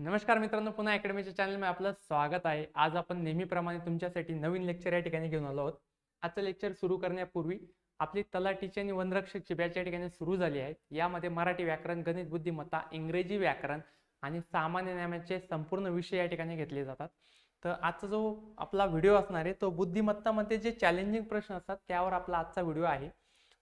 नमस्कार मित्रांनो पुन्हा अकॅडमीच्या चॅनलमध्ये आपलं स्वागत आहे आज आपण नेहमीप्रमाणे तुमच्यासाठी नवीन लेक्चर या ठिकाणी घेऊन आलो आहोत आजचं लेक्चर सुरू करण्यापूर्वी आपली तलाटीची आणि वनरक्षकची बॅच या ठिकाणी सुरू झाली आहे यामध्ये मराठी व्याकरण गणित बुद्धिमत्ता इंग्रजी व्याकरण आणि सामान्य ज्ञानाचे संपूर्ण विषय या ठिकाणी घेतले जातात तर आजचा जो आपला व्हिडिओ असणार आहे तो बुद्धिमत्तामध्ये जे चॅलेंजिंग प्रश्न असतात त्यावर आपला आजचा व्हिडिओ आहे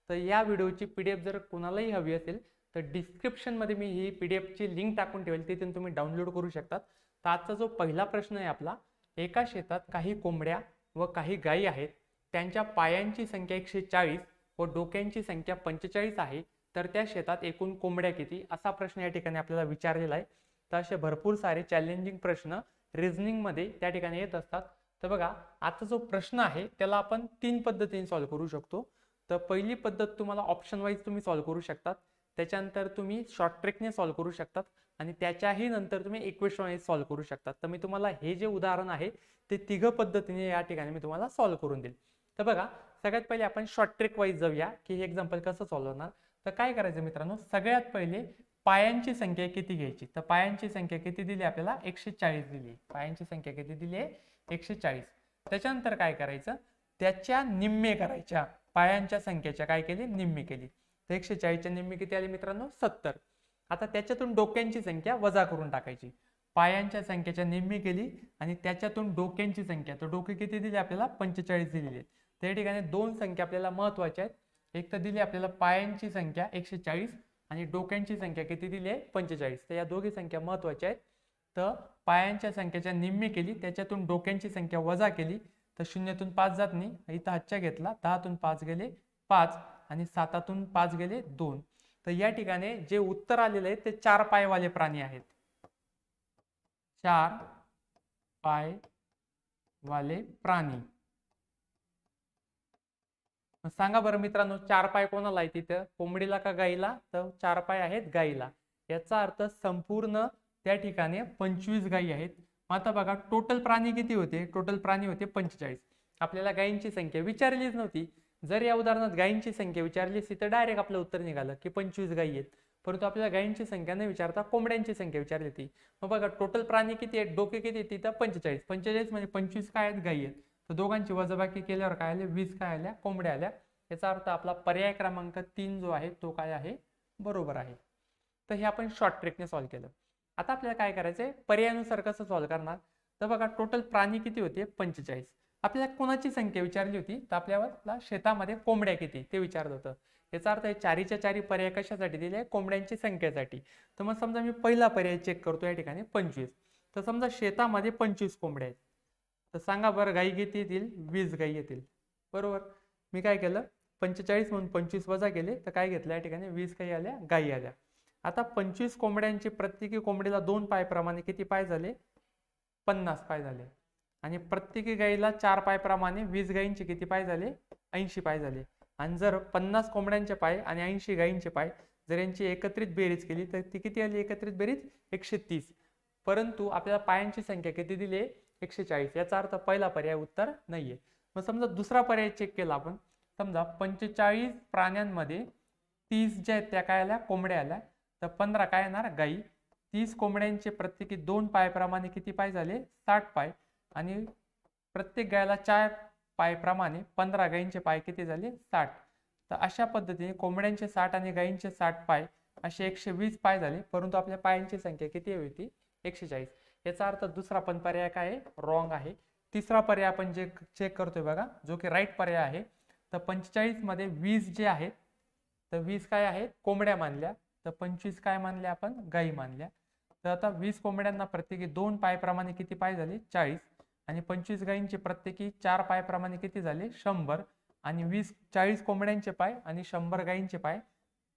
तर या व्हिडिओची पी जर कोणालाही हवी असेल तर डिस्क्रिप्शनमध्ये मी ही पी डी एफची लिंक टाकून ठेवेल तिथून तुम्ही डाउनलोड करू शकतात तर आजचा जो पहिला प्रश्न आहे आपला एका शेतात काही कोंबड्या व काही गायी आहेत त्यांच्या पायांची संख्या एकशे चाळीस व डोक्यांची संख्या पंचेचाळीस आहे तर त्या शेतात एकूण कोंबड्या किती असा प्रश्न या ठिकाणी आपल्याला विचारलेला आहे तर असे भरपूर सारे चॅलेंजिंग प्रश्न रिझनिंगमध्ये त्या ठिकाणी येत असतात तर बघा आता जो प्रश्न आहे त्याला आपण तीन पद्धतीने सॉल्व्ह करू शकतो तर पहिली पद्धत तुम्हाला ऑप्शन वाईज तुम्ही सॉल्व्ह करू शकतात त्याच्यानंतर तुम्ही शॉर्ट ट्रेकने सॉल्व्ह करू शकतात आणि त्याच्याही नंतर तुम्ही इक्वेशनने सॉल्व्ह करू शकतात तर मी तुम्हाला हे जे उदाहरण आहे ते तिघं पद्धतीने या ठिकाणी मी तुम्हाला सॉल्व्ह करून देईल तर बघा सगळ्यात पहिले आपण शॉर्ट ट्रेक वाईज जाऊया की हे एक्झाम्पल कसं सॉल्व्ह होणार तर काय करायचं मित्रांनो सगळ्यात पहिले पायांची संख्या किती घ्यायची तर पायांची संख्या किती दिली आपल्याला एकशे चाळीस दिली पायांची संख्या किती दिली आहे एकशे चाळीस त्याच्यानंतर काय करायचं त्याच्या निम्मे करायच्या पायांच्या संख्येच्या काय केली निम्मे केली तर एकशे चाळीसच्या निम्मी किती आले मित्रांनो सत्तर आता त्याच्यातून डोक्यांची संख्या वजा करून टाकायची पायांच्या संख्येच्या निम्मी केली आणि त्याच्यातून डोक्यांची संख्या तर डोके किती दिली आपल्याला पंचेचाळीस दिलेली आहेत त्या ठिकाणी दोन संख्या आपल्याला महत्वाच्या आहेत एक तर दिली आपल्याला पायांची संख्या एकशे चाळीस आणि डोक्यांची संख्या किती दिली आहे पंचेचाळीस तर या दोघी संख्या महत्वाच्या आहेत तर पायांच्या संख्येच्या निम्मी केली त्याच्यातून डोक्यांची संख्या वजा केली तर शून्यातून पाच जात नाही इथं हातच्या घेतला दहातून पाच गेले पाच आणि सातातून पाच गेले दोन तर या ठिकाणी जे उत्तर आलेले आहे ते चार पायवाले प्राणी आहेत चार पाय वाले प्राणी सांगा बरं मित्रांनो चार पाय कोणाला आहे तिथं कोंबडीला का गाईला तर चार पाय आहेत गाईला याचा अर्थ संपूर्ण त्या ठिकाणी पंचवीस गायी आहेत मग आता बघा टोटल प्राणी किती होते टोटल प्राणी होते पंचेचाळीस आपल्याला गायींची संख्या विचारलीच नव्हती जर या उदाहरणात गायींची संख्या विचारली असती तर डायरेक्ट आपलं उत्तर निघालं की पंचवीस गायी आहेत परंतु आपल्याला गायींची संख्या न विचारता कोंबड्यांची संख्या विचारली होती मग बघा टोटल प्राणी किती आहेत डोके किती येते तर पंचेचाळीस पंचेचाळीस म्हणजे पंचवीस काय आहेत गायी आहेत तर दोघांची वजाबाकी केल्यावर काय आले वीस काय आल्या कोंबड्या आल्या याचा अर्थ आपला पर्याय क्रमांक तीन जो आहे तो काय आहे बरोबर आहे तर हे आपण शॉर्ट ट्रिकने सॉल्व्ह केलं आता आपल्याला काय करायचं आहे पर्यायानुसार कसं सॉल्व्ह करणार तर बघा टोटल प्राणी किती होते पंचेचाळीस आपल्याला कोणाची संख्या विचारली होती तर आपल्याला शेतामध्ये कोंबड्या किती ते विचारत होतं याचा अर्थ आहे चारीच्या चारी पर्याय कशासाठी दिले आहे कोंबड्यांची संख्येसाठी तर मग समजा मी पहिला पर्याय चेक करतो या ठिकाणी पंचवीस तर समजा शेतामध्ये पंचवीस कोंबड्या आहेत तर सांगा बरं गाई किती येतील वीस गाई येतील बरोबर मी काय केलं पंचेचाळीस म्हणून पंचवीस वजा केले तर काय घेतलं या ठिकाणी वीस काही आल्या गाई आल्या आता पंचवीस कोंबड्यांचे प्रत्येकी कोंबडीला दोन पायप्रमाणे किती पाय झाले पन्नास पाय झाले आणि प्रत्येकी गाईला चार पायप्रमाणे वीस गायींचे किती पाय झाले ऐंशी पाय झाले आणि जर पन्नास कोंबड्यांचे पाय आणि ऐंशी गायींचे पाय जर यांची एकत्रित बेरीज केली तर ती किती आली एकत्रित बेरीज एकशे तीस परंतु आपल्याला पायांची संख्या किती दिली एकशे चाळीस याचा अर्थ पहिला पर्याय उत्तर नाहीये मग समजा दुसरा पर्याय चेक केला आपण समजा पंचेचाळीस प्राण्यांमध्ये तीस ज्या आहेत त्या काय आल्या कोंबड्या आल्या तर पंधरा काय येणार गाई तीस कोंबड्यांचे प्रत्येकी दोन पायाप्रमाणे किती पाय झाले साठ पाय आणि प्रत्येक गायला चार पायप्रमाणे पंधरा गायींचे पाय किती झाले साठ तर अशा पद्धतीने कोंबड्यांचे साठ आणि गायींचे साठ पाय असे एकशे वीस पाय झाले परंतु आपल्या पायांची संख्या किती होती एकशे चाळीस याचा अर्थ दुसरा पण पर्याय काय आहे रॉंग आहे तिसरा पर्याय आपण जे चेक करतोय बघा जो की राईट पर्याय आहे तर पंचेचाळीसमध्ये वीस जे आहेत तर वीस काय आहेत कोंबड्या मानल्या तर पंचवीस काय मानल्या आपण गायी मानल्या तर आता वीस कोंबड्यांना प्रत्येकी दोन पायप्रमाणे किती पाय झाले चाळीस आणि पंचवीस गायींचे प्रत्येकी चार पायाप्रमाणे किती झाले शंभर आणि वीस चाळीस कोंबड्यांचे पाय आणि शंभर गायींचे पाय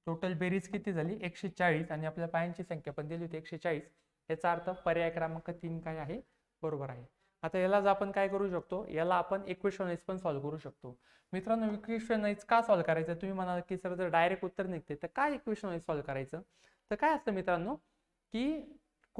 टोटल बेरीज किती झाली एकशे चाळीस आणि आपल्या पायांची संख्या पण दिली होती एकशे चाळीस याचा अर्थ पर्याय क्रमांक तीन काय आहे बरोबर आहे आता यालाच आपण काय करू शकतो याला आपण इक्वेशनाइज पण सॉल्व्ह करू शकतो मित्रांनो इक्वेशनाइज का सॉल्व्ह करायचं तुम्ही म्हणाल की सर जर डायरेक्ट उत्तर निघते तर काय इक्वेशनाइज सॉल्व्ह करायचं तर काय असतं मित्रांनो की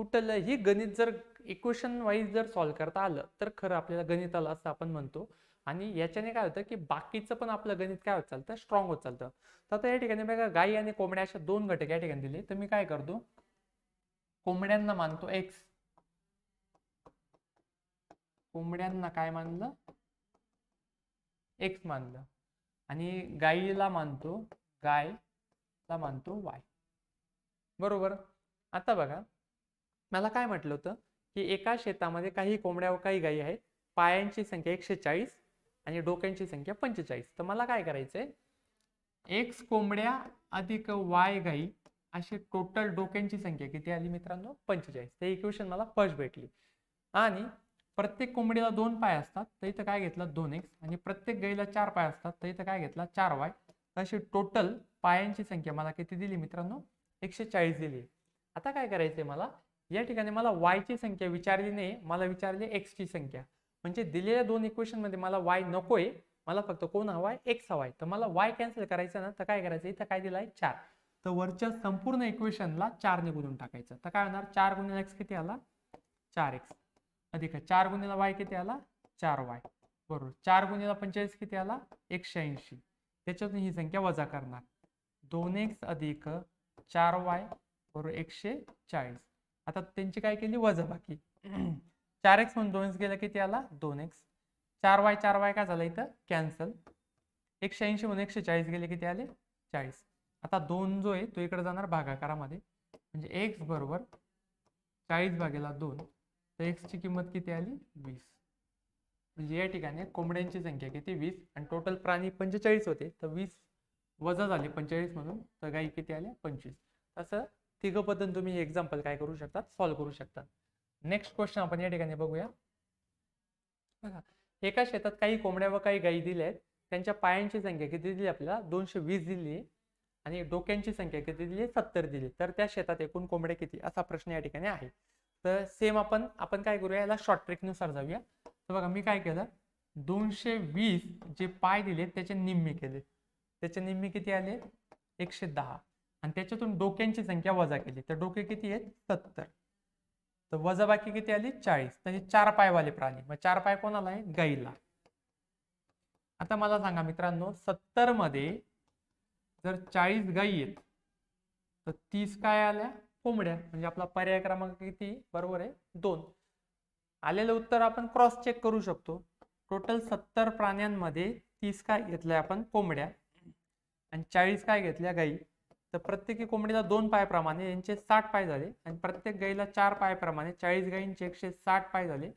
कुठलंही गणित जर इक्वेशन वाईज जर सॉल्व्ह करता आलं तर खरं आपल्याला गणित आलं असं आपण म्हणतो आणि याच्याने काय होतं की बाकीचं पण आपलं गणित काय होत चालतं स्ट्रॉंग होत चालतं तर आता या ठिकाणी बघा गाई आणि कोंबड्या अशा दोन घटक या ठिकाणी दिले तर मी काय करतो कोंबड्यांना मानतो एक्स कोंबड्यांना काय मानलं एक्स मानलं आणि गाईला मानतो गायला मानतो वाय बरोबर आता बघा मला काय म्हटलं होतं की एका शेतामध्ये काही कोंबड्या व काही गायी आहेत पायांची संख्या एकशे चाळीस आणि डोक्यांची संख्या पंचेचाळीस तर मला काय करायचंय एक्स कोंबड्या अधिक वाय गाई अशी टोटल डोक्यांची संख्या किती आली मित्रांनो पंचेचाळीस ते इक्वेशन मला फर्स्ट भेटली आणि प्रत्येक कोंबडीला दोन पाय असतात तर इथं काय घेतलं दोन एक्स आणि प्रत्येक गाईला चार पाय असतात तर इथं काय घेतला चार वाय अशी टोटल पायांची संख्या मला किती दिली मित्रांनो एकशे चाळीस दिली आता काय करायचंय मला या ठिकाणी मला वायची संख्या विचारली नाही मला विचारली एक्सची संख्या म्हणजे दिलेल्या दोन इक्वेशनमध्ये मला वाय नकोय मला फक्त कोण हवाय एक्स हवा तर मला वाय कॅन्सल करायचं ना तर काय करायचं इथं काय दिलाय आहे चार तर वरच्या संपूर्ण इक्वेशनला चारने गुणून टाकायचं तर काय होणार चार x एक्स किती आला चार एक्स अधिक चार गुणिला वाय किती आला चार वाय बरोबर चार गुणिला पंचेचाळीस किती आला एकशे ऐंशी त्याच्यातून ही संख्या वजा करणार दोन एक्स अधिक चार वाय बरोबर एकशे चाळीस आता त्यांची काय केली बाकी चार एक्स म्हणून दोन एक्स गेलं किती आला दोन एक्स चार वाय चार वाय काय झालं इथं कॅन्सल एकशे ऐंशी म्हणून एकशे चाळीस गेले किती आले चाळीस आता दोन जो आहे तो इकडे जाणार भागाकारामध्ये म्हणजे एक्स बरोबर चाळीस भागेला दोन तर एक्सची किंमत किती आली वीस म्हणजे या ठिकाणी कोंबड्यांची संख्या किती वीस आणि टोटल प्राणी पंचेचाळीस होते तर वीस वजा झाले पंचेचाळीस म्हणून तर गाई किती आल्या पंचवीस तसं तिघं पद्धत तुम्ही एक्झाम्पल काय करू शकतात सॉल्व्ह करू शकता नेक्स्ट क्वेश्चन आपण या ठिकाणी बघूया बघा एका शेतात काही कोंबड्या व काही गाई दिल्या आहेत त्यांच्या पायांची संख्या किती दिली आपल्याला दोनशे वीस दिली आणि डोक्यांची संख्या किती दिली सत्तर दिली तर त्या शेतात एकूण कोंबड्या किती असा प्रश्न या ठिकाणी आहे तर सेम आपण आपण काय करूया याला शॉर्ट ट्रेकनुसार जाऊया तर बघा मी काय केलं दोनशे वीस जे पाय दिले त्याचे निम्मे केले त्याचे निम्मे किती आले एकशे दहा आणि त्याच्यातून डोक्यांची संख्या वजा केली तर डोके किती आहेत सत्तर तर वजा बाकी किती आली चाळीस तर हे चार पायवाले प्राणी मग चार पाय कोणाला आहे गाईला आता मला सांगा मित्रांनो सत्तर मध्ये जर चाळीस गाई आहेत तर तीस काय आल्या कोंबड्या म्हणजे आपला पर्याय क्रमांक किती बरोबर आहे दोन आलेलं उत्तर आपण क्रॉस चेक करू शकतो टोटल सत्तर प्राण्यांमध्ये तीस काय घेतल्या आपण कोंबड्या आणि चाळीस काय घेतल्या गाई तर प्रत्येकी कोंबडीला दोन पायाप्रमाणे यांचे साठ पाय झाले आणि प्रत्येक गाईला चार पायाप्रमाणे चाळीस गायींचे एकशे साठ पाय झाले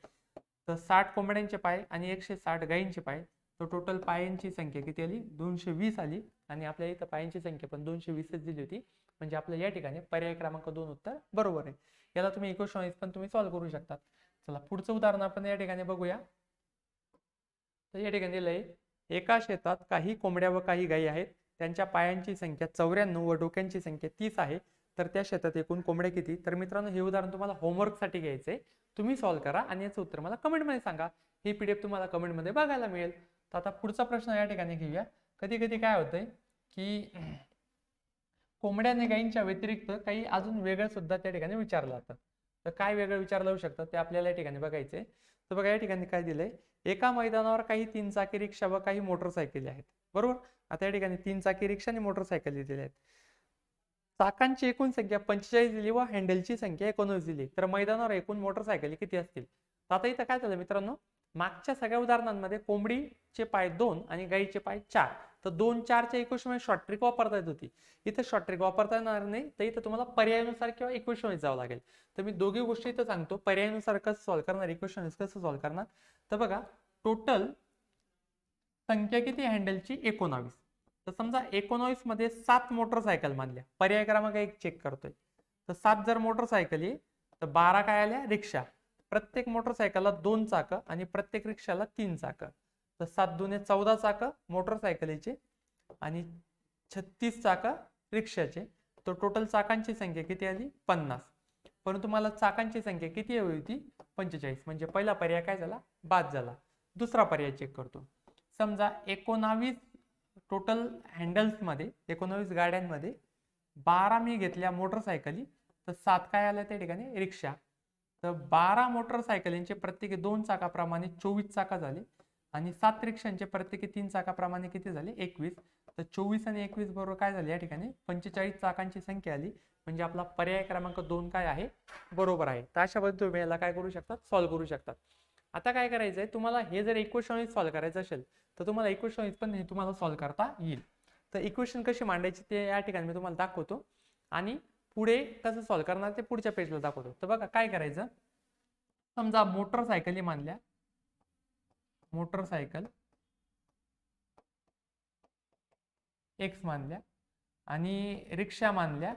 तर साठ कोंबड्यांचे पाय आणि एकशे साठ गायींचे पाय तर टोटल पायांची संख्या किती आली दोनशे वीस आली आणि आपल्या इथं पायांची संख्या पण दोनशे वीसच दिली होती म्हणजे आपल्या या ठिकाणी पर्याय क्रमांक दोन उत्तर बरोबर आहे याला तुम्ही इकोशॉनिक्स पण तुम्ही सॉल्व्ह करू शकता चला पुढचं उदाहरण आपण या ठिकाणी बघूया तर या ठिकाणी दिलं एका शेतात काही कोंबड्या व काही गायी आहेत त्यांच्या पायांची संख्या चौऱ्याण्णव व डोक्यांची संख्या तीस आहे तर त्या शेतात एकूण कोंबड्या किती तर मित्रांनो हे उदाहरण तुम्हाला होमवर्कसाठी घ्यायचं आहे तुम्ही सॉल्व करा आणि याचं उत्तर मला कमेंटमध्ये सांगा हे पी डी एफ तुम्हाला कमेंटमध्ये बघायला मिळेल तर आता पुढचा प्रश्न या ठिकाणी घेऊया कधी कधी काय होतंय की कोंबड्याने गाईंच्या व्यतिरिक्त काही अजून वेगळं सुद्धा त्या ठिकाणी विचारलं जातं तर काय वेगळं विचारलं जाऊ शकतं ते आपल्याला या ठिकाणी बघायचंय तर बघा या ठिकाणी काय दिलंय एका मैदानावर काही तीन चाकी रिक्षा व काही मोटरसायकली आहेत बरोबर आता या ठिकाणी तीन चाकी रिक्षा आणि मोटरसायकल दिलेल्या आहेत चाकांची एकूण संख्या पंचेचाळीस दिली व हँडलची संख्या एकोणवीस दिली तर मैदानावर एकूण मोटरसायकली किती असतील आता इथं काय झालं मित्रांनो मागच्या सगळ्या उदाहरणांमध्ये कोंबडीचे पाय दोन आणि गाईचे पाय चार तर दोन चारच्या इक्वेशन शॉर्ट ट्रिक वापरता येत होती इथं शॉर्ट ट्रिक वापरता येणार नाही तर इथं तुम्हाला पर्यायानुसार किंवा इक्वेशन जावं लागेल तर मी दोघी गोष्टी इथं सांगतो पर्यायानुसार कसं सॉल्व्ह करणार इक्वेशन कसं सॉल्व्ह करणार तर बघा टोटल संख्या किती हँडलची एकोणावीस तर समजा एकोणावीस मध्ये सात मोटरसायकल मानल्या पर्याय क्रमांक एक चेक करतोय तर सात जर मोटरसायकल आहे तर बारा काय आल्या रिक्षा प्रत्येक मोटरसायकलला दोन चाकं आणि प्रत्येक रिक्षाला तीन चाकं तर सात दुने चौदा चाकं मोटरसायकलीचे आणि छत्तीस चाकं रिक्षाचे तर टोटल चाकांची संख्या किती आली पन्नास परंतु मला चाकांची संख्या किती हवी होती पंचेचाळीस म्हणजे पहिला पर्याय काय झाला बाद झाला दुसरा पर्याय चेक करतो समजा एकोणावीस टोटल हँडल्समध्ये एकोणावीस गाड्यांमध्ये बारा मी घेतल्या मोटरसायकली तर सात काय आल्या त्या ठिकाणी रिक्षा तर बारा मोटरसायकलींचे प्रत्येकी दोन चाकाप्रमाणे चोवीस चाका झाले आणि सात रिक्षांचे प्रत्येकी तीन चाकाप्रमाणे किती झाले एकवीस तर चोवीस आणि एकवीस बरोबर काय झाले या ठिकाणी पंचेचाळीस चाकांची संख्या आली म्हणजे आपला पर्याय क्रमांक दोन काय आहे बरोबर आहे तर अशा पद्धतीने तुम्ही याला काय करू शकतात सॉल्व्ह करू शकतात आता काय करायचं आहे तुम्हाला हे जर इक्वेशन सॉल्व्ह करायचं असेल तर तुम्हाला इक्वेशन पण हे तुम्हाला सॉल्व्ह करता येईल तर इक्वेशन कशी मांडायची ते या ठिकाणी मी तुम्हाला दाखवतो आणि पुढे कसं सॉल्व्ह करणार ते पुढच्या पेजला दाखवतो तर बघा काय करायचं समजा मोटरसायकली मानल्या मोटरसायकल एक्स मानल्या आणि रिक्षा मानल्या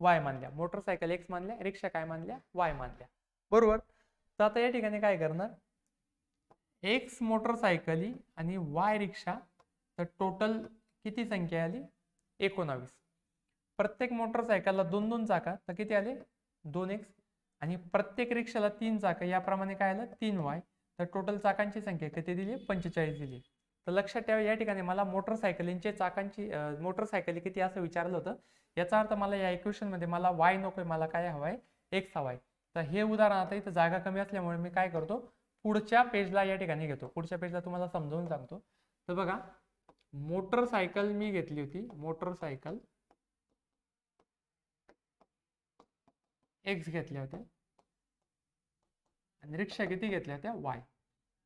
वाय मानल्या मोटरसायकल एक्स मानल्या रिक्षा काय मानल्या वाय मानल्या बरोबर तर आता या ठिकाणी काय करणार एक्स मोटरसायकली आणि वाय रिक्षा तर टोटल किती संख्या आली एकोणावीस प्रत्येक मोटरसायकलला दोन दोन चाका तर किती आले दोन एक्स आणि प्रत्येक रिक्षाला तीन चाकं याप्रमाणे काय आलं तीन वाय तर टोटल चाकांची संख्या किती दिली पंचेचाळीस दिली तर लक्षात ठेवा या ठिकाणी मला मोटरसायकलींचे चाकांची मोटरसायकली किती असं विचारलं होतं याचा अर्थ मला या इक्वेशनमध्ये मला वाय नकोय मला काय हवाय एक्स हवाय तर हे उदाहरण आता इथं जागा कमी असल्यामुळे मी काय करतो पुढच्या पेजला या ठिकाणी घेतो पुढच्या पेजला तुम्हाला समजावून सांगतो तर बघा मोटरसायकल मी घेतली होती मोटरसायकल एक्स घेतल्या होत्या आणि रिक्षा किती घेतल्या होत्या वाय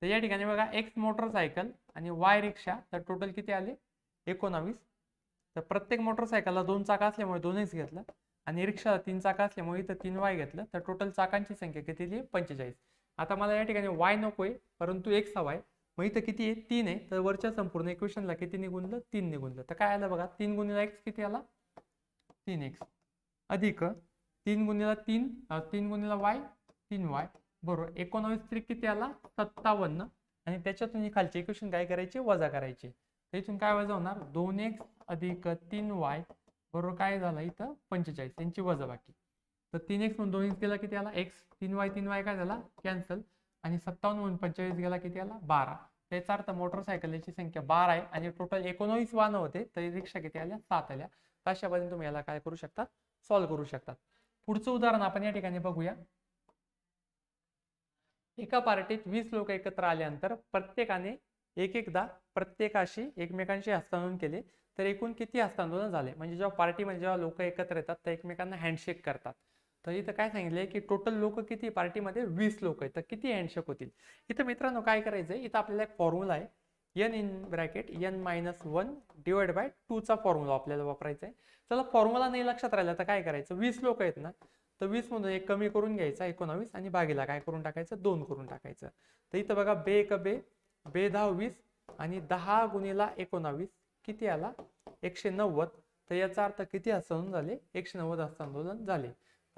तर या ठिकाणी बघा एक्स मोटरसायकल आणि वाय रिक्षा तर टोटल किती आले एकोणावीस तर प्रत्येक मोटरसायकलला दोन चाका असल्यामुळे दोनच घेतलं आणि रिक्षाला तीन चाका असल्यामुळे इथं तीन वाय घेतलं तर टोटल चाकांची संख्या किती दिली पंचेचाळीस आता मला या ठिकाणी वाय नको आहे परंतु एक सवाय मग इथं किती आहे तीन आहे तर वरच्या संपूर्ण इक्वेशनला किती निघून तीन निघून तर काय आलं बघा तीन गुणिला एक्स किती आला तीन एक्स अधिक तीन गुणिला तीन तीन गुणिला वाय तीन वाय बरोबर एकोणावीस त्रिक किती आला सत्तावन्न आणि त्याच्यातून ही खालचे इक्वेशन काय करायचे वजा करायची त्यातून काय वजा होणार दोन एक्स अधिक तीन वाय बरोबर काय झालं इथं पंचेचाळीस यांची बाकी तर तीन एक्स म्हणून दोन गेला किती आला एक्स तीन वाय तीन वाय काय झाला कॅन्सल आणि सत्तावन्न म्हणून पंचेचाळीस गेला किती आला बारा त्याचा अर्थ मोटरसायकलची संख्या बारा आहे आणि टोटल एकोणवीस वाहन होते तरी रिक्षा किती आल्या सात आल्या अशा पद्धतीने तुम्ही याला काय करू शकता सॉल्व्ह करू शकतात पुढचं उदाहरण आपण या ठिकाणी बघूया एका पार्टीत वीस लोक एकत्र आल्यानंतर प्रत्येकाने एक एकदा प्रत्येकाशी एकमेकांशी हस्तांदोलन केले तर एकूण किती हस्तांदोलन झाले म्हणजे जेव्हा पार्टीमध्ये जेव्हा लोक एकत्र येतात तर एकमेकांना हँडशेक करतात तर इथं काय सांगितलंय की टोटल लोक किती पार्टीमध्ये वीस लोक आहेत तर किती हँडशेक होतील इथं मित्रांनो काय करायचं आहे इथं आपल्याला एक फॉर्म्युला आहे N in bracket N minus one divide by टूचा फॉर्म्युला आपल्याला वापरायचा आहे चला फॉर्म्युला नाही लक्षात राहिला तर काय करायचं वीस लोक आहेत ना तर वीस मधून एक कमी करून घ्यायचा एकोणावीस आणि बागेला काय करून टाकायचं दोन करून टाकायचं तर इथं बघा बे एक बे बे दहा वीस आणि दहा गुणिला एकोणावीस किती आला एकशे नव्वद तर याचा अर्थ किती हस्तांदोलन झाले एकशे नव्वद हस्तांदोलन झाले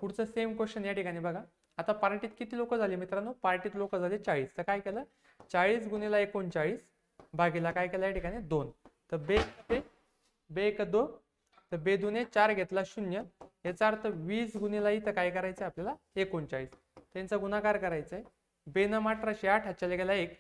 पुढचं सेम क्वेश्चन या ठिकाणी बघा आता पार्टीत किती लोक झाले मित्रांनो पार्टीत लोक झाले चाळीस तर काय केलं चाळीस गुणिला एकोणचाळीस भागीला काय केलं या ठिकाणी दोन तर बे ते बे एक दोन तर बे दुने चार घेतला शून्य याचा अर्थ वीस गुणिला इथं काय करायचं आपल्याला एकोणचाळीस त्यांचा गुणाकार करायचा आहे बेनम अठराशे आठ हाच्याला गेला एक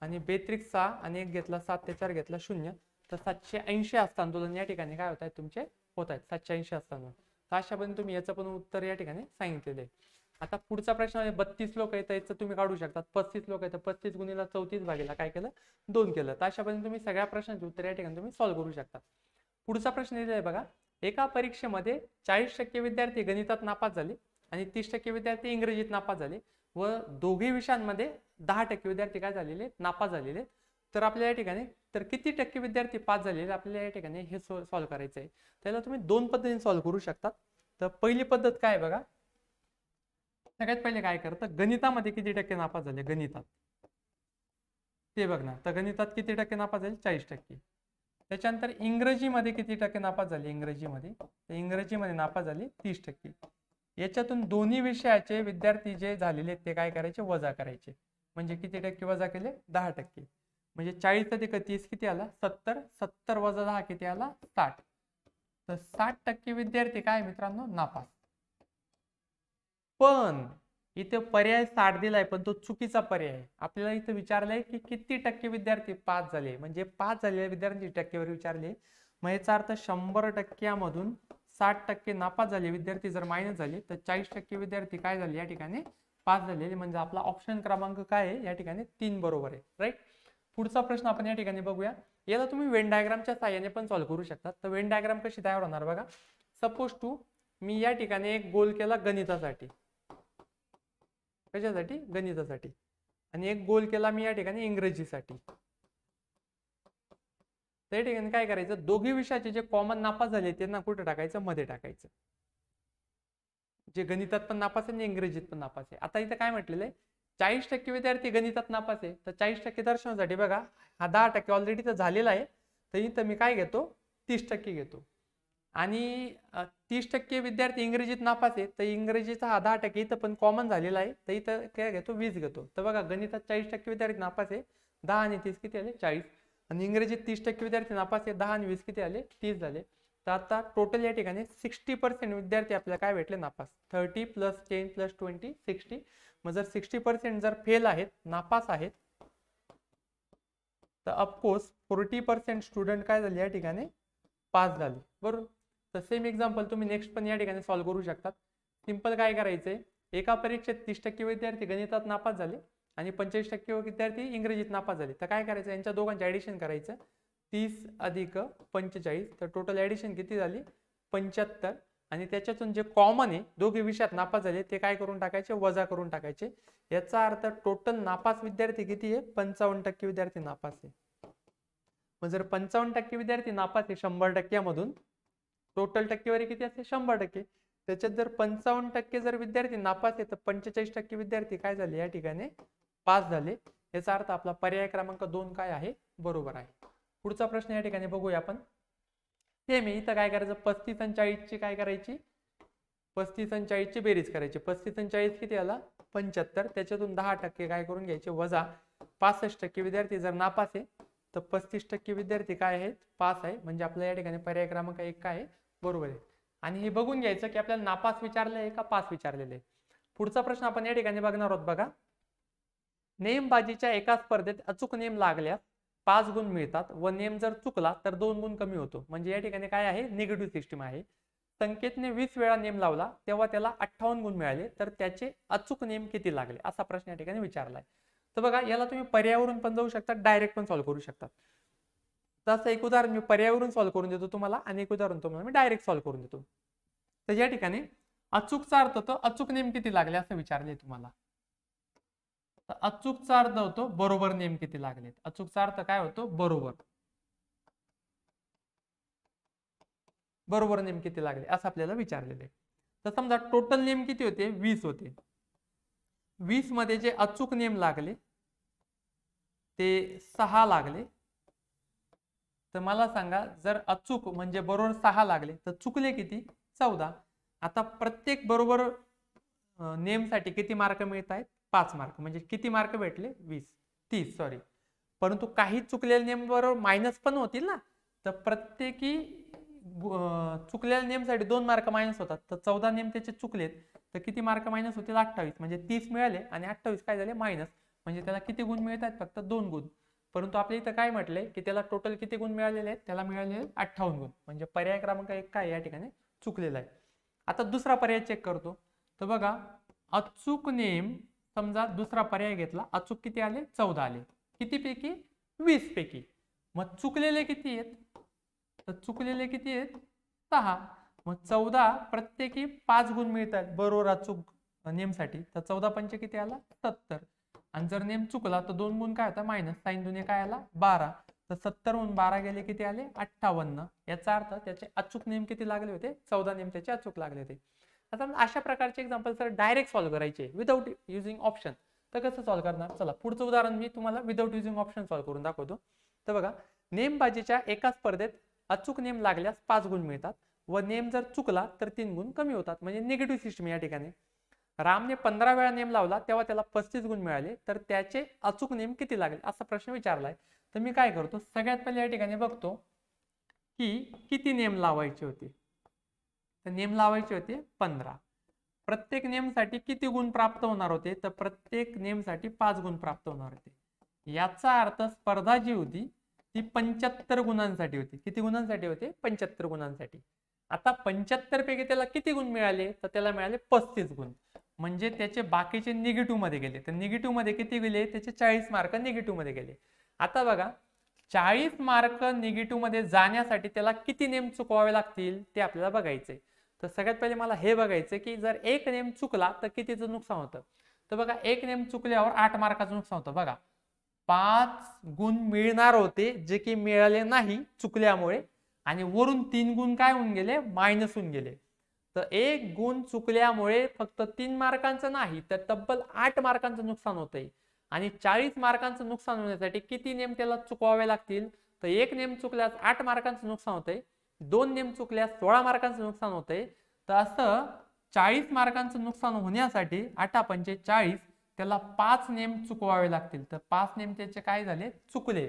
आणि बेत्रिक सहा आणि एक घेतला सात ते चार घेतला शून्य तर सातशे ऐंशी हस्तांदोलन या ठिकाणी काय होत आहेत तुमचे होत आहेत सातशे ऐंशी हस्तांदोलन तर अशापर्यंत तुम्ही याचं पण उत्तर या ठिकाणी सांगितलेलं आहे आता पुढचा प्रश्न आहे बत्तीस लोक आहेत याचं तुम्ही काढू शकता पस्तीस लोक आहेत पस्तीस गुणीला चौतीस भागेला काय केलं दोन केलं तर अशापर्यंत तुम्ही सगळ्या प्रश्नांची उत्तर या ठिकाणी तुम्ही सॉल्व्ह करू शकता पुढचा प्रश्न येत आहे बघा एका परीक्षेमध्ये चाळीस टक्के विद्यार्थी गणितात नापास झाले आणि तीस टक्के विद्यार्थी इंग्रजीत नापास झाले व दोघी विषयांमध्ये दहा टक्के विद्यार्थी काय झालेले नापास झालेले तर आपल्याला या ठिकाणी तर किती टक्के विद्यार्थी पास झालेले आपल्याला या ठिकाणी हे सो सॉल्व्ह करायचं आहे त्याला तुम्ही दोन पद्धतीने सॉल्व्ह करू शकतात तर पहिली पद्धत काय बघा सगळ्यात पहिले काय करतं गणितामध्ये किती टक्के नापास झाले गणितात ते बघ ना तर गणितात किती टक्के नापास झाले चाळीस टक्के त्याच्यानंतर इंग्रजीमध्ये किती टक्के नापास झाले इंग्रजीमध्ये तर इंग्रजीमध्ये नापास झाले तीस टक्के याच्यातून दोन्ही विषयाचे विद्यार्थी जे झालेले ते काय करायचे वजा करायचे म्हणजे किती टक्के वजा केले दहा टक्के म्हणजे चाळीसचा ते तीस किती आला सत्तर सत्तर वजा दहा किती आला साठ तर साठ टक्के विद्यार्थी काय मित्रांनो नापास पण इथे पर्याय साठ दिलाय पण तो चुकीचा पर्याय आपल्याला इथे विचारलंय की किती टक्के विद्यार्थी पास झाले म्हणजे पास झालेल्या विद्यार्थ्यांची टक्केवर विचारले मग याचा अर्थ शंभर टक्क्यामधून साठ टक्के नापास झाले विद्यार्थी जर मायनस झाले तर चाळीस टक्के विद्यार्थी काय झाले या ठिकाणी पास झालेले म्हणजे आपला ऑप्शन क्रमांक काय आहे या ठिकाणी तीन बरोबर आहे राईट पुढचा प्रश्न आपण या ठिकाणी बघूया याला तुम्ही वेन डायग्रामच्या साह्याने पण सॉल्व्ह करू शकता तर वेन डायग्राम कशी तयार होणार बघा सपोज टू मी या ठिकाणी एक गोल केला गणितासाठी कशासाठी गणितासाठी आणि एक गोल केला मी या ठिकाणी इंग्रजीसाठी या ठिकाणी काय करायचं दोघी विषयाचे जे कॉमन नापास झाले त्यांना कुठे टाकायचं मध्ये टाकायचं जे गणितात पण नापास आहे आणि इंग्रजीत पण नापास आहे आता इथं काय म्हटलेलं आहे चाळीस टक्के विद्यार्थी गणितात नापास आहे तर चाळीस टक्के दर्शनासाठी बघा हा दहा टक्के ऑलरेडी तर झालेला आहे तर इथं मी काय घेतो तीस टक्के घेतो आणि तीस टक्के विद्यार्थी इंग्रजीत नापास आहे तर इंग्रजीचा हा दहा टक्के इथं पण कॉमन झालेला आहे तर इथं काय घेतो वीस घेतो तर बघा गणितात चाळीस टक्के विद्यार्थी नापास आहे दहा आणि तीस किती आले चाळीस आणि इंग्रजीत तीस टक्के विद्यार्थी नापास आहे दहा आणि वीस किती आले तीस झाले तर आता टोटल या ठिकाणी सिक्स्टी पर्सेंट विद्यार्थी आपल्याला काय भेटले नापास thirty plus ten plus twenty sixty मग जर सिक्स्टी पर्सेंट जर फेल आहेत नापास आहेत तर अफकोर्स फोर्टी पर्सेंट स्टुडंट काय झाले या ठिकाणी पास झाले बरोबर तर सेम एक्झाम्पल तुम्ही नेक्स्ट पण या ठिकाणी सॉल्व्ह करू शकतात सिंपल काय करायचंय एका परीक्षेत तीस टक्के विद्यार्थी गणितात नापास झाले आणि पंचेचाळीस टक्के विद्यार्थी इंग्रजीत नापास झाले तर काय करायचं यांच्या दोघांचे ॲडिशन करायचं तीस अधिक पंचेचाळीस तर टोटल ॲडिशन किती झाली पंच्याहत्तर आणि त्याच्यातून जे कॉमन आहे दोघे विषयात नापास झाले ते काय करून टाकायचे वजा करून टाकायचे याचा अर्थ टोटल नापास विद्यार्थी किती आहे पंचावन्न टक्के विद्यार्थी नापास आहे मग जर पंचावन्न टक्के विद्यार्थी नापास आहे शंभर टक्क्यामधून टोटल टक्केवारी किती असते शंभर टक्के त्याच्यात जर पंचावन्न टक्के जर विद्यार्थी नापास आहे तर पंचेचाळीस टक्के विद्यार्थी काय झाले या ठिकाणी पास झाले याचा अर्थ आपला पर्याय क्रमांक दोन काय आहे बरोबर आहे पुढचा प्रश्न या ठिकाणी बघूया आपण सेम आहे इथं काय करायचं पस्तीस आणि चाळीसची काय करायची पस्तीस आणि चाळीसची बेरीज करायची पस्तीस आणि चाळीस किती आला पंच्याहत्तर त्याच्यातून दहा टक्के काय करून घ्यायचे वजा पासष्ट टक्के विद्यार्थी जर नापास आहे तर पस्तीस टक्के विद्यार्थी काय आहेत पास आहे म्हणजे आपल्या या ठिकाणी पर्याय क्रमांक एक काय आहे बरोबर आहे आणि हे बघून घ्यायचं की आपल्याला नापास विचारले आहे का पास विचारलेले आहे पुढचा प्रश्न आपण या ठिकाणी बघणार आहोत बघा नेमबाजीच्या एका स्पर्धेत अचूक नेम लागल्यास पाच गुण मिळतात व नेम जर चुकला तर दोन गुण कमी होतो म्हणजे या ठिकाणी काय आहे निगेटिव्ह सिस्टीम आहे संकेतने वीस वेळा नेम लावला तेव्हा त्याला अठ्ठावन्न गुण मिळाले तर त्याचे अचूक नेम किती लागले असा प्रश्न या ठिकाणी विचारलाय तर बघा याला तुम्ही पर्यावरून पण जाऊ शकता डायरेक्ट पण सॉल्व्ह करू शकता तसं एक उदाहरण मी पर्यावरून सॉल्व्ह करून देतो तुम्हाला आणि एक उदाहरण तुम्हाला मी डायरेक्ट सॉल्व्ह करून देतो तर या ठिकाणी अचूकचा अर्थ तो अचूक नेम किती लागले असं विचारले तुम्हाला अचूक अचूकचा अर्थ होतो बरोबर नेम किती अचूक अचूकचा अर्थ काय होतो बरोबर बरोबर नेम किती लागले असं आपल्याला विचारलेलं आहे तर समजा टोटल नेम किती होते वीस होते वीस मध्ये जे अचूक नेम लागले ते सहा लागले तर मला सांगा जर अचूक म्हणजे बरोबर सहा लागले तर चुकले किती चौदा आता प्रत्येक बरोबर नेमसाठी किती मार्क मिळत आहेत पाच मार्क म्हणजे किती मार्क भेटले वीस तीस सॉरी परंतु काही चुकलेल्या बरोबर मायनस पण होतील ना तर प्रत्येकी चुकलेल्या नेमसाठी दोन मार्क मायनस होतात तर चौदा नेम त्याचे चुकलेत तर किती मार्क मायनस होतील अठ्ठावीस म्हणजे तीस मिळाले आणि अठ्ठावीस काय झाले मायनस म्हणजे त्याला किती गुण मिळतात फक्त दोन गुण परंतु आपल्या इथं काय म्हटलंय की त्याला टोटल किती गुण मिळालेले आहेत त्याला मिळाले अठ्ठावन्न गुण म्हणजे पर्याय क्रमांक एक काय या ठिकाणी चुकलेला आहे आता दुसरा पर्याय चेक करतो तर बघा अचूक नेम समजा दुसरा पर्याय घेतला अचूक किती आले चौदा आले किती पैकी वीस पैकी मग चुकलेले किती आहेत तर चुकलेले किती आहेत सहा मग चौदा प्रत्येकी पाच गुण मिळतात बरोबर अचूक नेमसाठी तर चौदा पंच किती आला सत्तर आणि जर नेम चुकला तर दोन गुण काय होता मायनस साईन दुने काय आला बारा तर सत्तरहून बारा गेले किती आले अठ्ठावन्न याचा अर्थ त्याचे अचूक नेम किती लागले होते चौदा नेम त्याचे अचूक लागले होते आता अशा प्रकारचे एक्झाम्पल सर डायरेक्ट सॉल्व्ह करायचे विदाऊट युझिंग ऑप्शन तर कसं सॉल्व्ह करणार चला पुढचं उदाहरण मी तुम्हाला विदाऊट युझिंग ऑप्शन सॉल्व्ह करून दाखवतो तर बघा नेमबाजीच्या एका स्पर्धेत अचूक नेम लागल्यास पाच गुण मिळतात व नेम जर चुकला तर तीन गुण कमी होतात म्हणजे निगेटिव्ह सिस्टम या ठिकाणी रामने पंधरा वेळा नेम लावला तेव्हा त्याला पस्तीस गुण मिळाले तर त्याचे अचूक नेम किती लागले असा प्रश्न विचारलाय तर मी काय करतो सगळ्यात पहिले या ठिकाणी बघतो की किती नेम लावायचे होते तर नेम लावायचे होते पंधरा प्रत्येक नेमसाठी किती गुण प्राप्त होणार होते तर प्रत्येक नेमसाठी पाच गुण प्राप्त होणार होते याचा अर्थ स्पर्धा जी होती ती पंच्याहत्तर गुणांसाठी होती किती गुणांसाठी होते पंच्याहत्तर गुणांसाठी आता पंच्याहत्तर पैकी त्याला किती गुण मिळाले तर त्याला मिळाले पस्तीस गुण म्हणजे त्याचे बाकीचे निगेटिव्ह मध्ये गेले तर निगेटिव्ह मध्ये किती गेले त्याचे चाळीस मार्क निगेटिव्ह मध्ये गेले आता बघा चाळीस मार्क निगेटिव्ह मध्ये जाण्यासाठी त्याला किती नेम चुकवावे लागतील ते आपल्याला बघायचे तर सगळ्यात पहिले मला हे बघायचं की जर एक नेम चुकला तर कितीचं नुकसान होतं तर बघा एक नेम चुकल्यावर आठ मार्काचं नुकसान होतं बघा पाच गुण मिळणार होते जे की मिळाले नाही चुकल्यामुळे आणि वरून तीन गुण काय होऊन गेले मायनस होऊन गेले तर एक गुण चुकल्यामुळे फक्त तीन मार्कांचं नाही तर तब्बल आठ मार्कांचं नुकसान होतंय आणि चाळीस मार्कांचं नुकसान होण्यासाठी किती नेम त्याला चुकवावे लागतील तर एक नेम चुकल्यास आठ मार्कांचं नुकसान होतंय दोन नेम चुकल्यास सोळा मार्कांचं नुकसान होते तर असं चाळीस मार्कांचं नुकसान होण्यासाठी आठा पंचे चाळीस त्याला पाच नेम चुकवावे लागतील तर पाच नेम त्याचे काय झाले चुकले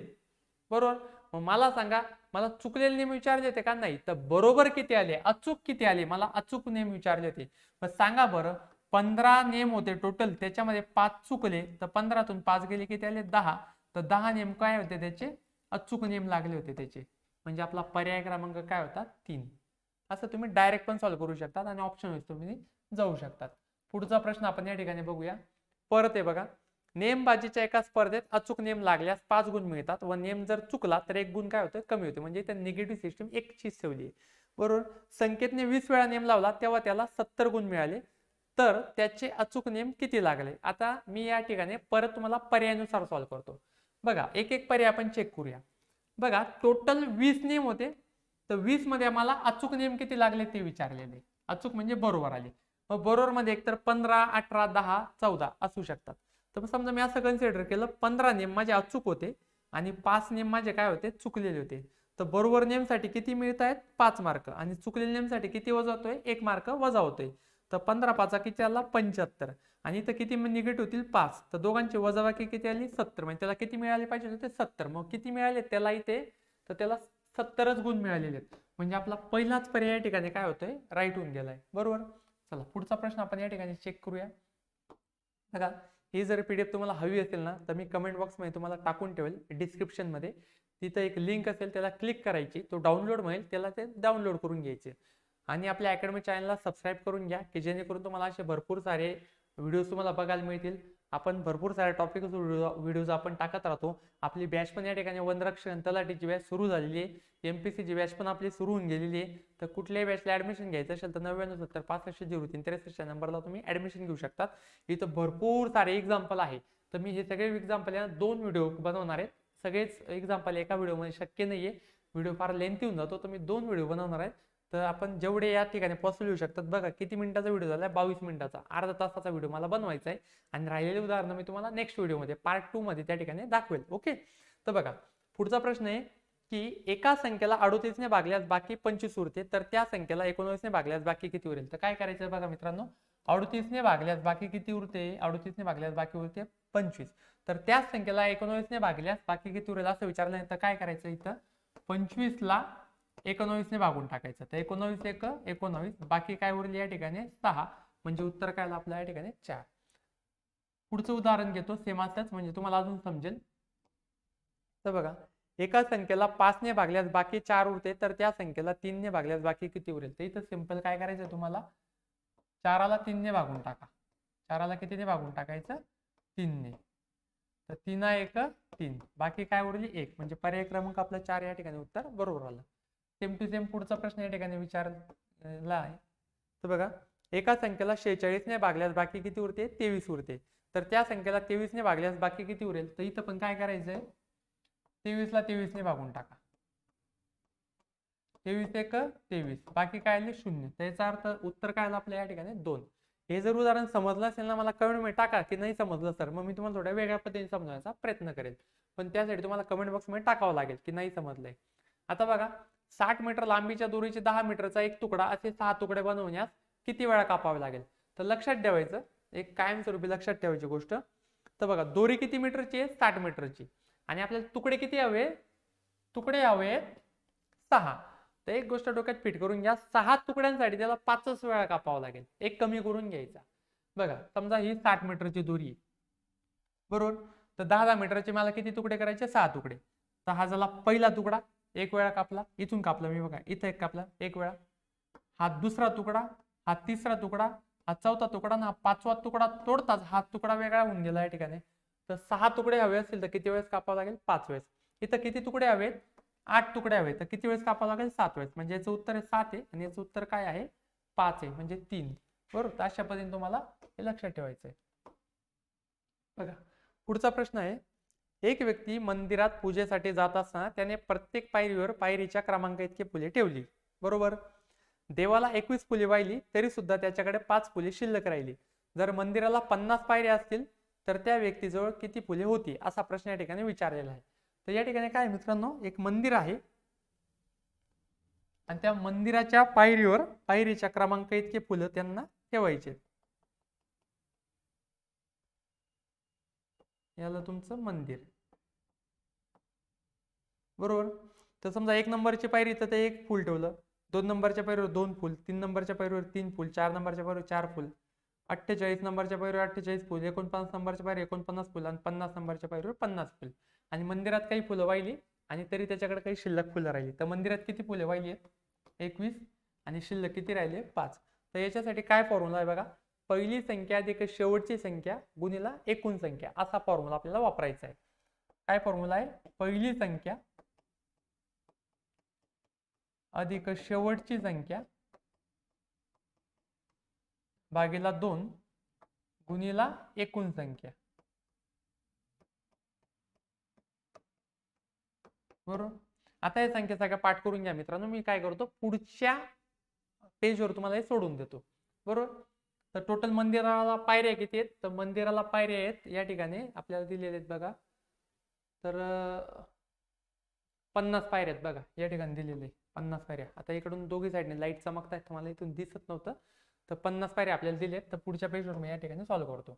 बरोबर मग मला सांगा मला चुकलेले नेम विचारले होते का नाही तर बरोबर किती आले अचूक किती आले मला अचूक नेम विचारले होते मग सांगा बरं पंधरा नेम होते टोटल त्याच्यामध्ये पाच चुकले तर पंधरातून पाच गेले किती आले दहा तर दहा नेम काय होते त्याचे अचूक नेम लागले होते त्याचे म्हणजे आपला पर्याय क्रमांक काय होता तीन असं तुम्ही डायरेक्ट पण सॉल्व्ह करू शकतात आणि ऑप्शन तुम्ही जाऊ शकतात पुढचा प्रश्न आपण या ठिकाणी बघूया परत आहे बघा नेमबाजीच्या एका स्पर्धेत अचूक नेम लागल्यास पाच गुण मिळतात व नेम जर चुकला तर एक गुण काय होतं कमी होते म्हणजे त्या निगेटिव्ह सिस्टीम एक चीज ठेवली बरोबर संकेतने वीस वेळा नेम लावला तेव्हा त्याला सत्तर गुण मिळाले तर त्याचे अचूक नेम किती लागले आता मी या ठिकाणी परत तुम्हाला पर्यायानुसार सॉल्व्ह करतो बघा एक एक पर्याय आपण चेक करूया बघा टोटल वीस नेम होते तर मध्ये आम्हाला अचूक नेम किती लागले ते विचारलेले अचूक म्हणजे बरोबर आले मग मध्ये एकतर पंधरा अठरा दहा चौदा असू शकतात तर समजा मी असं कन्सिडर केलं पंधरा नेम माझे अचूक होते आणि पाच नेम माझे काय होते चुकलेले होते तर बरोबर नेमसाठी किती मिळत आहेत पाच मार्क आणि चुकलेल्या नेमसाठी किती वजा होतोय एक मार्क वजा होतोय तर पंधरा पाचा किती आला पंच्याहत्तर आणि इथं किती निगेट होतील पाच तर दोघांची वजाबाकी किती आली सत्तर म्हणजे त्याला किती मिळाले पाहिजे होते सत्तर मग किती मिळाले त्याला इथे तर त्याला सत्तरच गुण मिळालेले आहेत म्हणजे आपला पहिलाच पर्याय या ठिकाणी काय होतोय राईट होऊन गेलाय बरोबर चला पुढचा प्रश्न आपण या ठिकाणी चेक करूया बघा ही जर पीडीएफ तुम्हाला हवी असेल ना तर मी कमेंट बॉक्समध्ये तुम्हाला टाकून ठेवेल डिस्क्रिप्शन मध्ये तिथं एक लिंक असेल त्याला क्लिक करायची तो डाउनलोड होईल त्याला ते डाउनलोड करून घ्यायचे आणि आपल्या अकॅडमी चॅनलला सबस्क्राईब करून घ्या की जेणेकरून तुम्हाला असे भरपूर सारे व्हिडिओज तुम्हाला बघायला मिळतील आपण भरपूर सारे टॉपिक व्हिडिओज आपण टाकत राहतो आपली बॅच पण या ठिकाणी वनरक्षण तलाठीची बॅच सुरू झालेली आहे एम पी सीची बॅच पण आपली सुरू होऊन गेलेली आहे तर कुठल्याही बॅचला ॲडमिशन घ्यायचं असेल तर नव्याण्णव सत्तर पासष्ट झिरो तीन त्रेसष्टच्या नंबरला तुम्ही ॲडमिशन घेऊ शकतात इथं भरपूर सारे एक्झाम्पल आहे तर मी हे सगळे एक्झाम्पल या दोन व्हिडिओ बनवणार आहेत सगळेच एक्झाम्पल एका व्हिडिओमध्ये शक्य नाही आहे व्हिडिओ फार लेंथी होऊन जातो तर मी दोन व्हिडिओ बनवणार आहेत तर आपण जेवढे या ठिकाणी पॉसिबल येऊ शकतात बघा किती मिनिटाचा व्हिडिओ झाला आहे बावीस मिनिटाचा अर्धा तासाचा व्हिडिओ मला बनवायचा आहे आणि राहिलेले उदाहरणं मी तुम्हाला नेक्स्ट व्हिडिओमध्ये पार्ट टू मध्ये त्या ठिकाणी दाखवेल ओके तर बघा पुढचा प्रश्न आहे की एका संख्येला अडोतीसने भागल्यास बाकी पंचवीस उरते तर त्या संख्येला एकोणवीसने भागल्यास बाकी किती उरेल तर काय करायचं बघा मित्रांनो अडोतीसने भागल्यास बाकी किती उरते अडोतीसने भागल्यास बाकी उरते पंचवीस तर त्याच संख्येला एकोणवीसने भागल्यास बाकी किती उरेल असं विचारलं तर काय करायचं इथं पंचवीसला ने भागून टाकायचं तर एकोणवीस एक एकोणवीस बाकी काय उरली या ठिकाणी सहा म्हणजे उत्तर काय आपल्या या ठिकाणी चार पुढचं उदाहरण घेतो सेम आताच म्हणजे तुम्हाला अजून समजेल तर बघा एका संख्येला ने भागल्यास बाकी चार उरते तर त्या संख्येला तीनने भागल्यास बाकी किती उरेल तर इथं सिंपल काय करायचं तुम्हाला चाराला तीनने भागून टाका चाराला कितीने भागून टाकायचं तीनने तर तीन एक तीन बाकी काय उरली एक म्हणजे पर्याय क्रमांक आपला चार या ठिकाणी उत्तर बरोबर आलं सेम टू सेम पुढचा प्रश्न या ठिकाणी विचारला आहे तर बघा एका संख्येला शेहेचाळीसने भागल्यास बाकी किती उरते तेवीस उरते तर त्या संख्येला तेवीसने भागल्यास बाकी किती उरेल तर इथं पण काय करायचं आहे तेवीसला तेवीसने भागून टाका तेवीस एक तेवीस बाकी काय आले शून्य त्याचा अर्थ उत्तर काय आलं आपल्या या ठिकाणी दोन हे जर उदाहरण समजलं असेल ना मला मध्ये टाका की नाही समजलं सर मग मी तुम्हाला थोड्या वेगळ्या पद्धतीने समजवण्याचा प्रयत्न करेल पण त्यासाठी तुम्हाला कमेंट बॉक्स मध्ये टाकावं लागेल की नाही समजलंय आता बघा साठ मीटर लांबीच्या दोरीचे दहा मीटरचा एक तुकडा असे सहा तुकडे बनवण्यास किती वेळा कापावे लागेल तर लक्षात ठेवायचं एक कायमस्वरूपी लक्षात ठेवायची गोष्ट तर बघा दोरी किती मीटरची आहे साठ मीटरची आणि आपल्याला तुकडे किती हवे तुकडे हवे सहा तर एक गोष्ट डोक्यात फिट करून घ्या सहा तुकड्यांसाठी त्याला पाचच वेळा कापावा लागेल एक कमी करून घ्यायचा बघा समजा ही साठ मीटरची दोरी आहे बरोबर तर दहा दहा मीटरचे मला किती तुकडे करायचे सहा तुकडे तर हा झाला पहिला तुकडा एक वेळा कापला इथून कापला मी बघा इथं एक कापला एक वेळा हा दुसरा तुकडा हा तिसरा तुकडा हा चौथा तुकडा आणि हा पाचवा तुकडा तोडताच हा तुकडा वेगळा होऊन गेला या ठिकाणी तर सहा तुकडे हवे असतील तर किती वेळेस कापावं लागेल पाच वेळेस इथं किती तुकडे हवेत आठ तुकडे हवे तर किती वेळेस कापावं लागेल सात वेळेस म्हणजे याचं उत्तर सात आहे आणि याचं उत्तर काय आहे पाच आहे म्हणजे तीन बरोबर अशा पद्धतीने तुम्हाला हे लक्षात ठेवायचंय बघा पुढचा प्रश्न आहे एक व्यक्ती मंदिरात पूजेसाठी जात असताना त्याने प्रत्येक पायरीवर पायरीच्या क्रमांक इतकी फुले ठेवली बरोबर देवाला एकवीस फुले वाहिली तरी सुद्धा त्याच्याकडे पाच फुले शिल्लक राहिली जर मंदिराला पन्नास पायरी असतील तर त्या व्यक्तीजवळ किती फुले होती असा प्रश्न या ठिकाणी विचारलेला आहे तर या ठिकाणी काय मित्रांनो एक मंदिर आहे आणि त्या मंदिराच्या पायरीवर पायरीच्या क्रमांक इतके फुलं त्यांना ठेवायचे याला तुमचं मंदिर बरोबर तर समजा एक नंबरची पायरी तर ते एक फुल ठेवलं दोन नंबरच्या पायरीवर दोन फुल तीन नंबरच्या पायरीवर तीन फुल चार नंबरच्या पायरीवर चार फुल अठ्ठेचाळीस नंबरच्या पायरीवर अठ्ठेचाळीस फुल एकोणपन्नास नंबरच्या पायरी एकोणपन्नास फुल आणि पन्नास नंबरच्या पायरीवर पन्नास फुल आणि मंदिरात काही फुलं वाहिली आणि तरी त्याच्याकडे काही शिल्लक फुलं राहिली तर मंदिरात किती फुले वाहिली आहेत एकवीस आणि शिल्लक किती राहिले पाच तर याच्यासाठी काय फॉर्म्युला आहे बघा पहिली संख्या अधिक शेवटची संख्या गुणिला एकूण संख्या असा फॉर्म्युला आपल्याला वापरायचा आहे काय फॉर्म्युला आहे पहिली संख्या अधिक शेवटची संख्या भागीला दोन गुणीला एकूण संख्या बरोबर आता या संख्या सगळ्या पाठ करून घ्या मित्रांनो मी काय करतो पुढच्या पेजवर तुम्हाला हे सोडून देतो बरोबर तर टोटल मंदिराला पायऱ्या किती आहेत तर मंदिराला पायऱ्या आहेत या ठिकाणी आपल्याला दिलेले आहेत बघा तर पन्नास पायऱ्या आहेत बघा या ठिकाणी दिलेले पन्नास पायऱ्या आता इकडून दोघी साईडने लाईट येत तुम्हाला इथून दिसत नव्हतं तर पन्नास पायऱ्या आपल्याला दिलेत तर पुढच्या पेजवर मी या ठिकाणी सॉल्व्ह करतो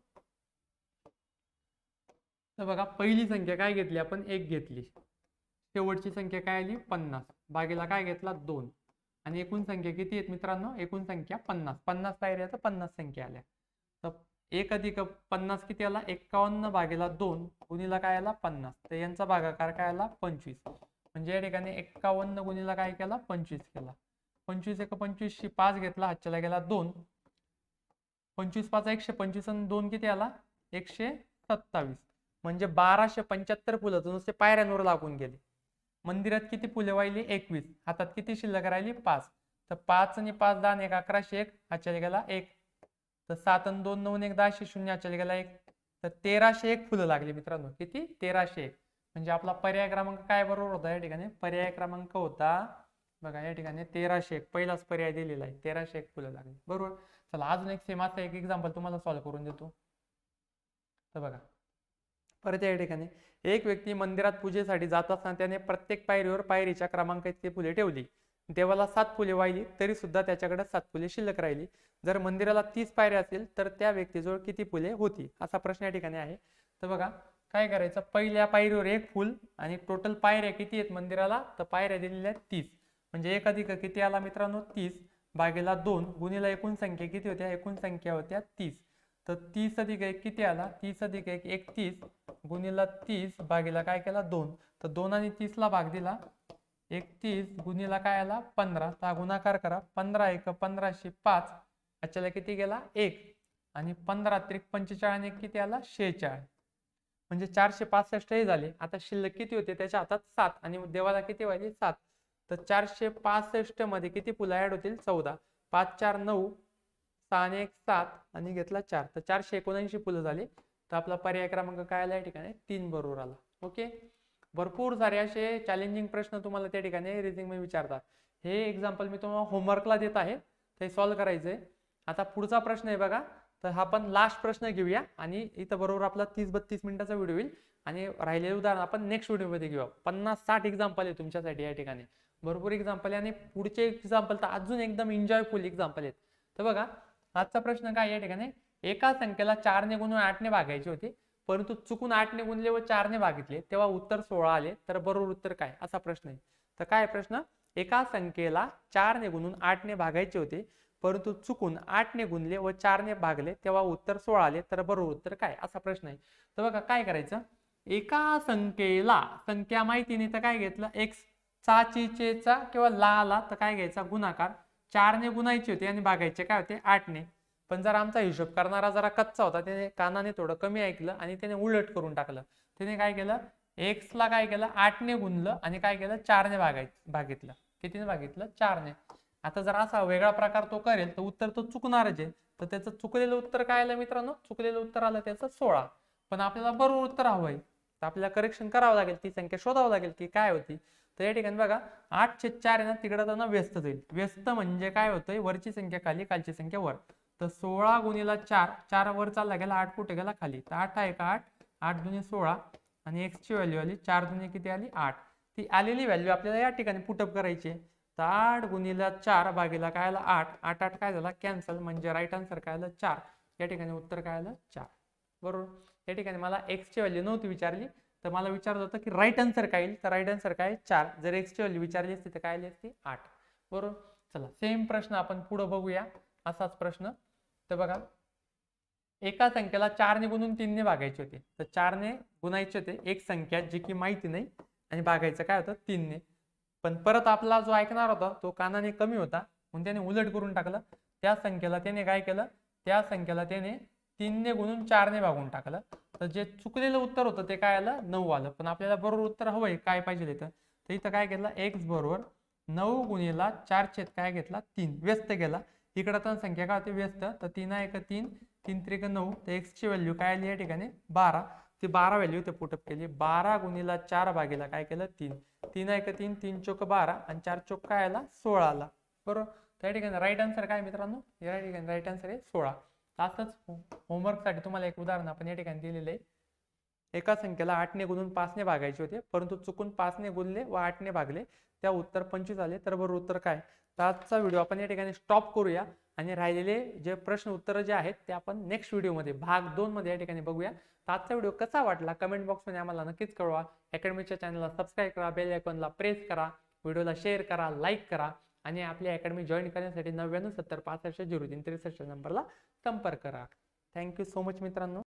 तर बघा पहिली संख्या काय घेतली आपण एक घेतली शेवटची संख्या काय आली पन्नास बागेला काय घेतला दोन आणि एकूण संख्या किती आहेत मित्रांनो एकूण संख्या पन्नास पन्नास पायऱ्या तर पन्नास संख्या आल्या तर एक अधिक पन्नास किती आला एक्कावन्न बागेला दोन गुणीला काय आला पन्नास तर यांचा भागाकार काय आला पंचवीस म्हणजे या ठिकाणी एक्कावन्न गुणीला काय केला पंचवीस केला पंचवीस एक पंचवीसशे पाच घेतला हातच्याला गेला दोन पंचवीस पाच एकशे पंचवीस आणि दोन किती आला एकशे सत्तावीस म्हणजे बाराशे पंच्याहत्तर फुलं तर नुसते पायऱ्यांवर लागून गेले मंदिरात किती फुले वाहिली एकवीस हातात किती शिल्लक राहिली पाच तर पाच आणि पाच दहा एक अकराशे एक हातच्याला गेला एक तर सात आणि दोन नऊ एक दहाशे शून्य आचार्य गेला एक तर तेराशे एक फुलं लागली मित्रांनो किती तेराशे एक म्हणजे आपला पर्याय क्रमांक काय बरोबर होता या ठिकाणी पर्याय क्रमांक होता बघा या ठिकाणी तेराशे एक पहिलाच पर्याय दिलेला आहे तेराशे एक फुलं लागली बरोबर चला अजून एक सेम आता एक एक्झाम्पल तुम्हाला सॉल्व्ह करून देतो तर बघा परत या ठिकाणी एक व्यक्ती मंदिरात पूजेसाठी जात असताना त्याने प्रत्येक पायरीवर पायरीच्या क्रमांकाची फुले ठेवली देवाला सात फुले वाहिली तरी सुद्धा त्याच्याकडे सात फुले शिल्लक राहिली जर मंदिराला तीस पायऱ्या असेल तर त्या व्यक्तीजवळ किती फुले होती असा प्रश्न या ठिकाणी आहे तर बघा काय करायचं पहिल्या पायरीवर एक फुल आणि टोटल पायऱ्या किती आहेत मंदिराला तर पायऱ्या दिलेल्या आहेत तीस म्हणजे एक अधिक किती आला मित्रांनो तीस बागेला दोन गुणीला एकूण संख्या किती होत्या एकूण संख्या होत्या तीस तर तीस अधिक एक किती आला तीस अधिक एक एकतीस गुणीला तीस बागेला काय केला दोन तर दोन आणि तीसला भाग दिला एकतीस गुणीला काय आला पंधरा तर गुणाकार करा पंधरा एक पंधराशे पाच याच्याला किती गेला एक आणि पंधरा त्रिक पंचेचाळीस किती आला शेहेचाळीस म्हणजे चारशे पासष्ट हे झाले आता शिल्लक किती होते त्याच्या हातात सात आणि देवाला किती व्हायचे सात तर चारशे पासष्ट मध्ये किती फुलं ऍड होतील चौदा पाच चार नऊ सहा एक सात आणि घेतला चार तर चारशे एकोणऐंशी पुलं झाली तर आपला पर्याय क्रमांक काय आला या ठिकाणी तीन बरोबर आला ओके भरपूर सारे असे चॅलेंजिंग प्रश्न तुम्हाला त्या ठिकाणी रिझिंग मध्ये विचारतात हे एक्झाम्पल मी तुम्हाला होमवर्कला देत आहे ते सॉल्व्ह करायचंय आता पुढचा प्रश्न आहे बघा तर हा आपण लास्ट प्रश्न घेऊया आणि इथं बरोबर आपला तीस बत्तीस मिनिटाचा व्हिडिओ येईल आणि राहिलेले उदाहरण आपण नेक्स्ट व्हिडिओमध्ये घेऊया पन्नास साठ एक्झाम्पल आहे तुमच्यासाठी या ठिकाणी भरपूर एक्झाम्पल आहे आणि पुढचे एक्झाम्पल तर अजून एकदम एन्जॉयफुल एक्झाम्पल आहेत तर बघा आजचा प्रश्न काय या ठिकाणी एका संख्येला चारने गुणून ने भागायची होती परंतु चुकून ने गुणले व चारने भागितले तेव्हा उत्तर सोळा आले तर बरोबर उत्तर काय असा प्रश्न आहे तर काय प्रश्न एका संख्येला चारने गुणून ने भागायचे होते परंतु चुकून आठने गुणले व चारने भागले तेव्हा उत्तर सोळा आले तर बरोबर उत्तर काय असा प्रश्न आहे तर बघा काय करायचं एका संख्येला संख्या माहितीने तर काय घेतलं एक्स चा किंवा ला तर काय घ्यायचा गुणाकार चारने गुणायचे होते आणि भागायचे काय होते आठने पण जर आमचा हिशोब करणारा जरा कच्चा होता त्याने कानाने थोडं कमी ऐकलं आणि त्याने उलट करून टाकलं त्याने काय केलं एक्सला काय केलं आठने गुणलं आणि काय केलं चारने भागाय भागितलं कितीने भागितलं चारने आता जर असा वेगळा प्रकार तो करेल तर उत्तर तो चुकणारच आहे तर त्याचं चुकलेलं उत्तर काय आलं मित्रांनो चुकलेलं उत्तर आलं त्याचं सोळा पण आपल्याला बरोबर उत्तर हवंय तर आपल्याला करेक्शन करावं लागेल ती संख्या शोधावं लागेल की काय होती तर या ठिकाणी बघा आठशे चार आहे ना तिकडे त्यांना व्यस्त जाईल व्यस्त म्हणजे काय होतंय वरची संख्या खाली खालची संख्या वर तर सोळा गुणीला चार चार वर चालला गेला आठ कुठे गेला खाली तर आठ आहे का आठ आठ दुने सोळा आणि एक्सची व्हॅल्यू आली चार दुने किती आली आठ ती आलेली व्हॅल्यू आपल्याला या ठिकाणी पुटअप करायची आहे तर आठ गुणिला चार भागीला काय आलं आठ आठ आठ काय झाला कॅन्सल म्हणजे राईट आन्सर काय आलं चार या ठिकाणी उत्तर काय आलं चार बरोबर या ठिकाणी मला एक्सची व्हॅल्यू नव्हती विचारली तर मला विचारत होतं की राईट आन्सर काय येईल तर राईट आन्सर काय चार जर एक्सची व्हॅल्यू विचारली असती तर काय आली असती आठ बरोबर चला सेम प्रश्न आपण पुढं बघूया असाच प्रश्न तर बघा एका संख्येला चारने गुणून तीनने भागायचे होते तर चारने गुणायचे होते एक संख्या जी की माहिती नाही आणि भागायचं काय होतं तीनने पण परत आपला जो ऐकणार होता तो कानाने कमी होता म्हणून त्याने उलट करून टाकलं त्या संख्येला त्याने काय केलं त्या संख्येला त्याने तीनने गुणून चारने भागून टाकलं तर जे चुकलेलं उत्तर होतं ते काय आलं नऊ आलं पण आपल्याला बरोबर उत्तर हवंय काय पाहिजे इथं तर इथं काय केलं एक्स बरोबर नऊ चार छेद काय घेतला तीन व्यस्त केला इकडं तर संख्या काय होती व्यस्त तर तीन आहे का तीन तीन त्रिक नऊ तर एक्सची व्हॅल्यू काय आली या ठिकाणी बारा ती बारा व्हॅल्यू ते पुटअप केली बारा गुणीला चार भागीला काय केलं तीन तीन आहे का तीन तीन चोक बारा आणि चार चोक काय आला सोळा आला बरोबर त्या ठिकाणी राईट आन्सर काय मित्रांनो या ठिकाणी राईट आन्सर आहे सोळा असंच होमवर्कसाठी तुम्हाला एक उदाहरण आपण या ठिकाणी दिलेलं आहे एका संख्येला ने गुणून ने भागायचे होते परंतु चुकून पाचने गुणले व आठने भागले त्या उत्तर पंचवीस आले तर बरोबर उत्तर काय तर आजचा व्हिडिओ आपण या ठिकाणी स्टॉप करूया आणि राहिलेले जे प्रश्न उत्तरं जे आहेत ते आपण नेक्स्ट व्हिडिओमध्ये भाग दोनमध्ये या ठिकाणी बघूया तर आजचा व्हिडिओ कसा वाटला कमेंट बॉक्समध्ये आम्हाला नक्कीच कळवा अकॅडमीच्या चॅनलला सबस्क्राईब करा बेल आयकॉनला प्रेस करा व्हिडिओला शेअर करा लाईक करा आणि आपली अकॅडमी जॉईन करण्यासाठी नव्याण्णव सत्तर पासष्ट झिरो तीन त्रेसष्ट नंबरला संपर्क करा थँक्यू सो मच मित्रांनो